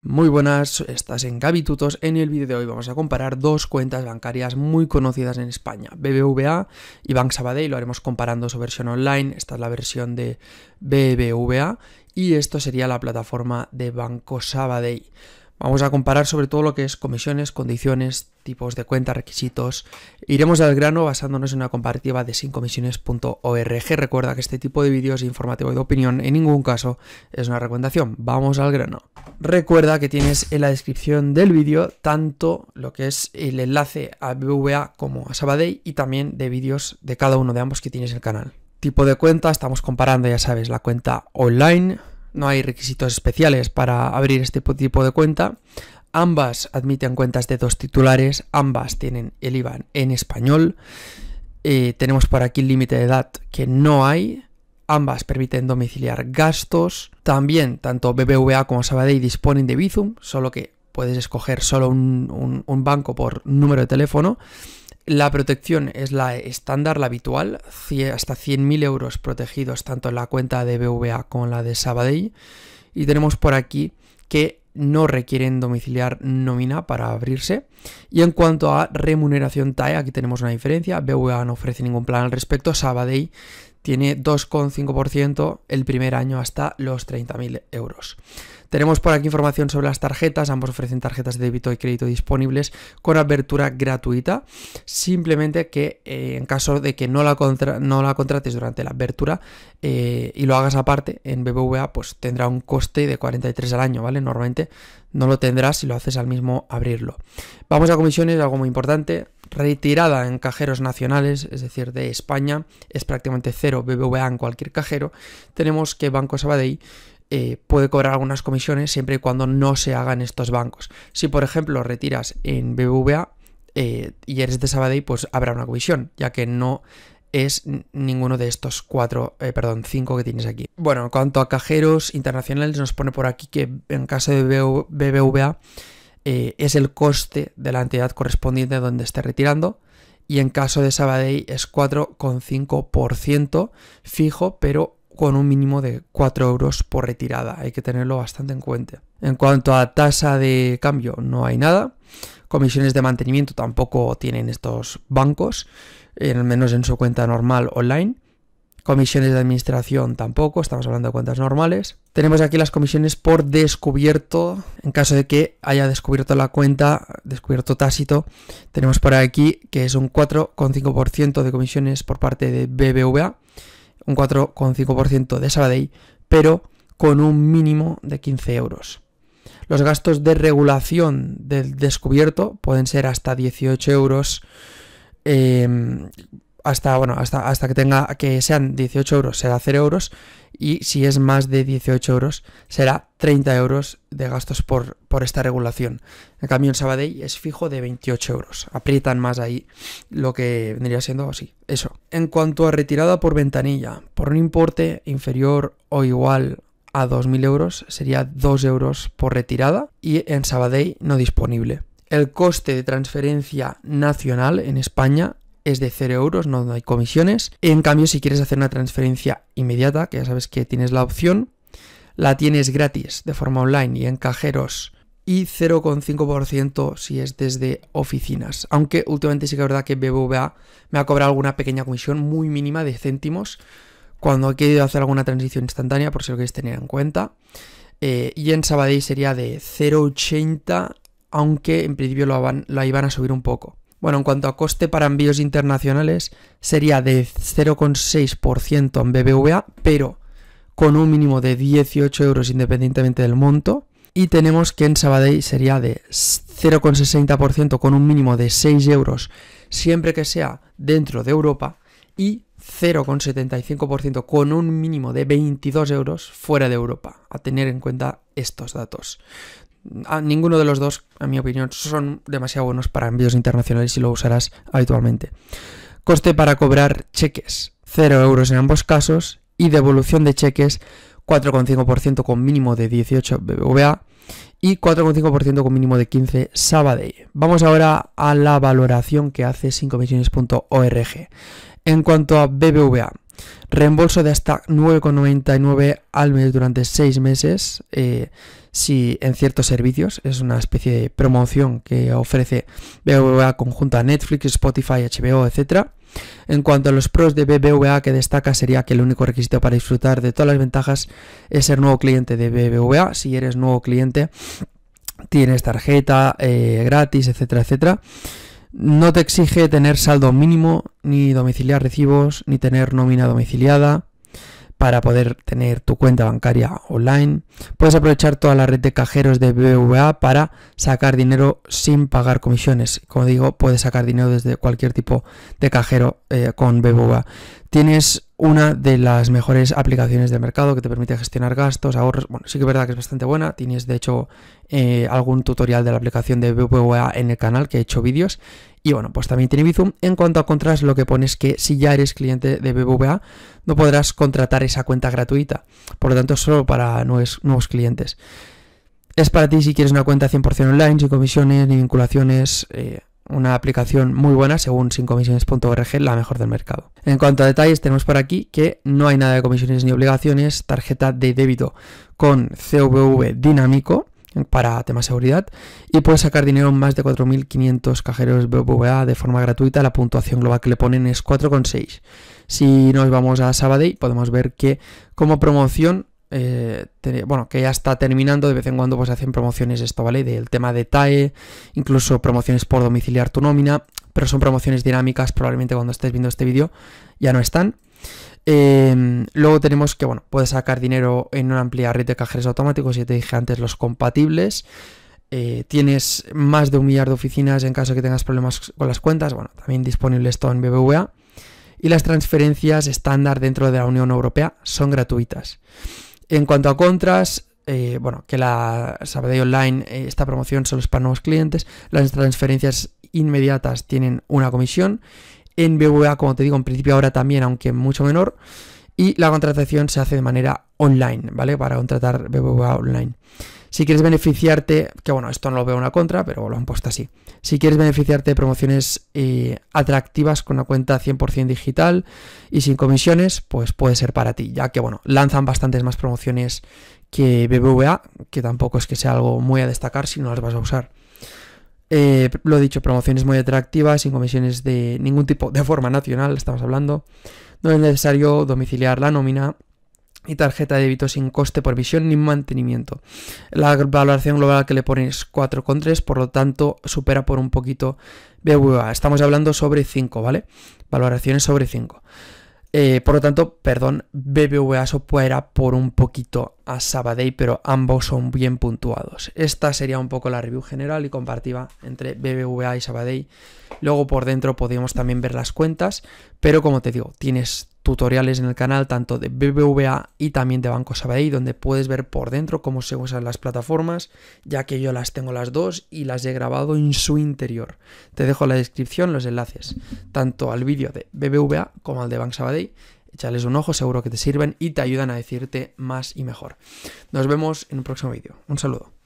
Muy buenas, estás en Gabitutos. En el vídeo de hoy vamos a comparar dos cuentas bancarias muy conocidas en España, BBVA y Bank Sabadell. Lo haremos comparando su versión online. Esta es la versión de BBVA y esto sería la plataforma de Banco Sabadell. Vamos a comparar sobre todo lo que es comisiones, condiciones, tipos de cuenta, requisitos. Iremos al grano basándonos en una comparativa de sincomisiones.org. Recuerda que este tipo de vídeos informativo y de opinión en ningún caso es una recomendación. Vamos al grano. Recuerda que tienes en la descripción del vídeo tanto lo que es el enlace a BVA como a Sabadell y también de vídeos de cada uno de ambos que tienes en el canal. Tipo de cuenta, estamos comparando, ya sabes, la cuenta online no hay requisitos especiales para abrir este tipo de cuenta. Ambas admiten cuentas de dos titulares, ambas tienen el IBAN en español. Eh, tenemos por aquí el límite de edad que no hay. Ambas permiten domiciliar gastos. También tanto BBVA como Sabadell disponen de Bizum, solo que puedes escoger solo un banco por número de teléfono. La protección es la estándar, la habitual, hasta 100.000 euros protegidos tanto en la cuenta de BVA como en la de Sabadell. Y tenemos por aquí que no requieren domiciliar nómina para abrirse. Y en cuanto a remuneración TAE, aquí tenemos una diferencia. BVA no ofrece ningún plan al respecto. Sabadell tiene 2,5% el primer año hasta los 30.000 euros. Tenemos por aquí información sobre las tarjetas, ambos ofrecen tarjetas de débito y crédito disponibles con abertura gratuita, simplemente que eh, en caso de que no la, no la contrates durante la abertura eh, y lo hagas aparte en BBVA, pues tendrá un coste de 43 al año, ¿vale? Normalmente no lo tendrás si lo haces al mismo abrirlo. Vamos a comisiones, algo muy importante, retirada en cajeros nacionales, es decir, de España, es prácticamente cero BBVA en cualquier cajero, tenemos que Banco Sabadell eh, puede cobrar algunas comisiones siempre y cuando no se hagan estos bancos. Si, por ejemplo, retiras en BBVA eh, y eres de Sabadell, pues habrá una comisión, ya que no es ninguno de estos cuatro, eh, perdón, cinco que tienes aquí. Bueno, en cuanto a cajeros internacionales, nos pone por aquí que en caso de BBVA eh, es el coste de la entidad correspondiente donde esté retirando y en caso de Sabadell es 4,5% fijo, pero con un mínimo de 4 euros por retirada. Hay que tenerlo bastante en cuenta. En cuanto a tasa de cambio, no hay nada. Comisiones de mantenimiento tampoco tienen estos bancos, al menos en su cuenta normal online comisiones de administración tampoco, estamos hablando de cuentas normales. Tenemos aquí las comisiones por descubierto, en caso de que haya descubierto la cuenta, descubierto tácito, tenemos por aquí que es un 4,5% de comisiones por parte de BBVA, un 4,5% de Sabadell, pero con un mínimo de 15 euros. Los gastos de regulación del descubierto pueden ser hasta 18 euros. Eh, hasta, bueno, hasta, hasta que tenga, que sean 18 euros será 0 euros y si es más de 18 euros será 30 euros de gastos por, por esta regulación. En cambio, en Sabadell es fijo de 28 euros. Aprietan más ahí lo que vendría siendo así. Eso. En cuanto a retirada por ventanilla, por un importe inferior o igual a 2.000 euros sería 2 euros por retirada y en Sabadell no disponible. El coste de transferencia nacional en España es de 0 euros, no, hay comisiones. En cambio, si quieres hacer una transferencia inmediata, que ya sabes que tienes la opción, la tienes gratis de forma online y en cajeros y 0,5% si es desde oficinas. Aunque últimamente sí que es verdad que BBVA me ha cobrado alguna pequeña comisión muy mínima de céntimos cuando he querido hacer alguna transición instantánea, por si lo queréis tener en cuenta. Eh, y en Sabadell sería de 0,80, aunque en principio lo la iban a subir un poco. Bueno, en cuanto a coste para envíos internacionales, sería de 0,6% en BBVA, pero con un mínimo de 18 euros independientemente del monto. Y tenemos que en Sabadell sería de 0,60% con un mínimo de 6 euros siempre que sea dentro de Europa y 0,75% con un mínimo de 22 euros fuera de Europa, a tener en cuenta estos datos ninguno de los dos, a mi opinión, son demasiado buenos para envíos internacionales si lo usarás habitualmente. Coste para cobrar cheques, 0 euros en ambos casos, y devolución de cheques, 4,5% con mínimo de 18 BBVA y 4,5% con mínimo de 15 Sabadell. Vamos ahora a la valoración que hace 5misiones.org. En cuanto a BBVA, Reembolso de hasta 9,99 al mes durante 6 meses eh, si en ciertos servicios. Es una especie de promoción que ofrece BBVA conjunta Netflix, Spotify, HBO, etc. En cuanto a los pros de BBVA que destaca sería que el único requisito para disfrutar de todas las ventajas es ser nuevo cliente de BBVA. Si eres nuevo cliente, tienes tarjeta eh, gratis, etcétera, etcétera. No te exige tener saldo mínimo, ni domiciliar recibos, ni tener nómina domiciliada para poder tener tu cuenta bancaria online. Puedes aprovechar toda la red de cajeros de BBVA para sacar dinero sin pagar comisiones. Como digo, puedes sacar dinero desde cualquier tipo de cajero eh, con BBVA tienes una de las mejores aplicaciones del mercado que te permite gestionar gastos, ahorros. Bueno, sí que es verdad que es bastante buena. Tienes, de hecho, eh, algún tutorial de la aplicación de BBVA en el canal que he hecho vídeos. Y bueno, pues también tiene Bizum. En cuanto a contras, lo que pones es que si ya eres cliente de BBVA, no podrás contratar esa cuenta gratuita. Por lo tanto, solo para nuevos, nuevos clientes. Es para ti si quieres una cuenta 100% online, sin comisiones ni vinculaciones. Eh, una aplicación muy buena según sincomisiones.org, la mejor del mercado. En cuanto a detalles, tenemos por aquí que no hay nada de comisiones ni obligaciones, tarjeta de débito con CVV dinámico para tema seguridad y puedes sacar dinero en más de 4.500 cajeros BBVA de forma gratuita. La puntuación global que le ponen es 4,6. Si nos vamos a Sabadell podemos ver que como promoción eh, bueno, que ya está terminando, de vez en cuando pues hacen promociones esto, ¿vale? Del tema de TAE, incluso promociones por domiciliar tu nómina, pero son promociones dinámicas, probablemente cuando estés viendo este vídeo ya no están. Em, luego tenemos que, bueno, puedes sacar dinero en una amplia red de cajeros automáticos, ya te dije antes los compatibles. Eh, tienes más de un millar de oficinas en caso que tengas problemas con las cuentas, bueno, también disponible esto en BBVA. Y las transferencias estándar dentro de la Unión Europea son gratuitas. En cuanto a contras, eh, bueno, que la Sabadell Online, eh, esta promoción solo es para nuevos clientes, las transferencias inmediatas tienen una comisión, en BBVA como te digo, en principio ahora también, aunque mucho menor, y la contratación se hace de manera online, ¿vale? Para contratar BBVA online. Si quieres beneficiarte, que bueno, esto no lo veo una contra, pero lo han puesto así. Si quieres beneficiarte de promociones eh, atractivas con una cuenta 100% digital y sin comisiones, pues puede ser para ti, ya que bueno, lanzan bastantes más promociones que BBVA, que tampoco es que sea algo muy a destacar si no las vas a usar. Lo eh, lo dicho, promociones muy atractivas, sin comisiones de ningún tipo, de forma nacional, estamos hablando. No es necesario domiciliar la nómina y tarjeta de débito sin coste por visión ni mantenimiento. La valoración global que le pones es 4,3, por lo tanto supera por un poquito BBVA. Estamos hablando sobre 5, ¿vale? Valoraciones sobre 5. Eh, por lo tanto, perdón, BBVA supera por un poquito a Sabadell, pero ambos son bien puntuados. Esta sería un poco la review general y compartida entre BBVA y Sabadell. Luego por dentro podríamos también ver las cuentas, pero como te digo, tienes tutoriales en el canal tanto de BBVA y también de Banco Sabadell, donde puedes ver por dentro cómo se usan las plataformas, ya que yo las tengo las dos y las he grabado en su interior. Te dejo la descripción los enlaces, tanto al vídeo de BBVA como al de Banco Sabadell échales un ojo, seguro que te sirven y te ayudan a decirte más y mejor. Nos vemos en un próximo vídeo. Un saludo.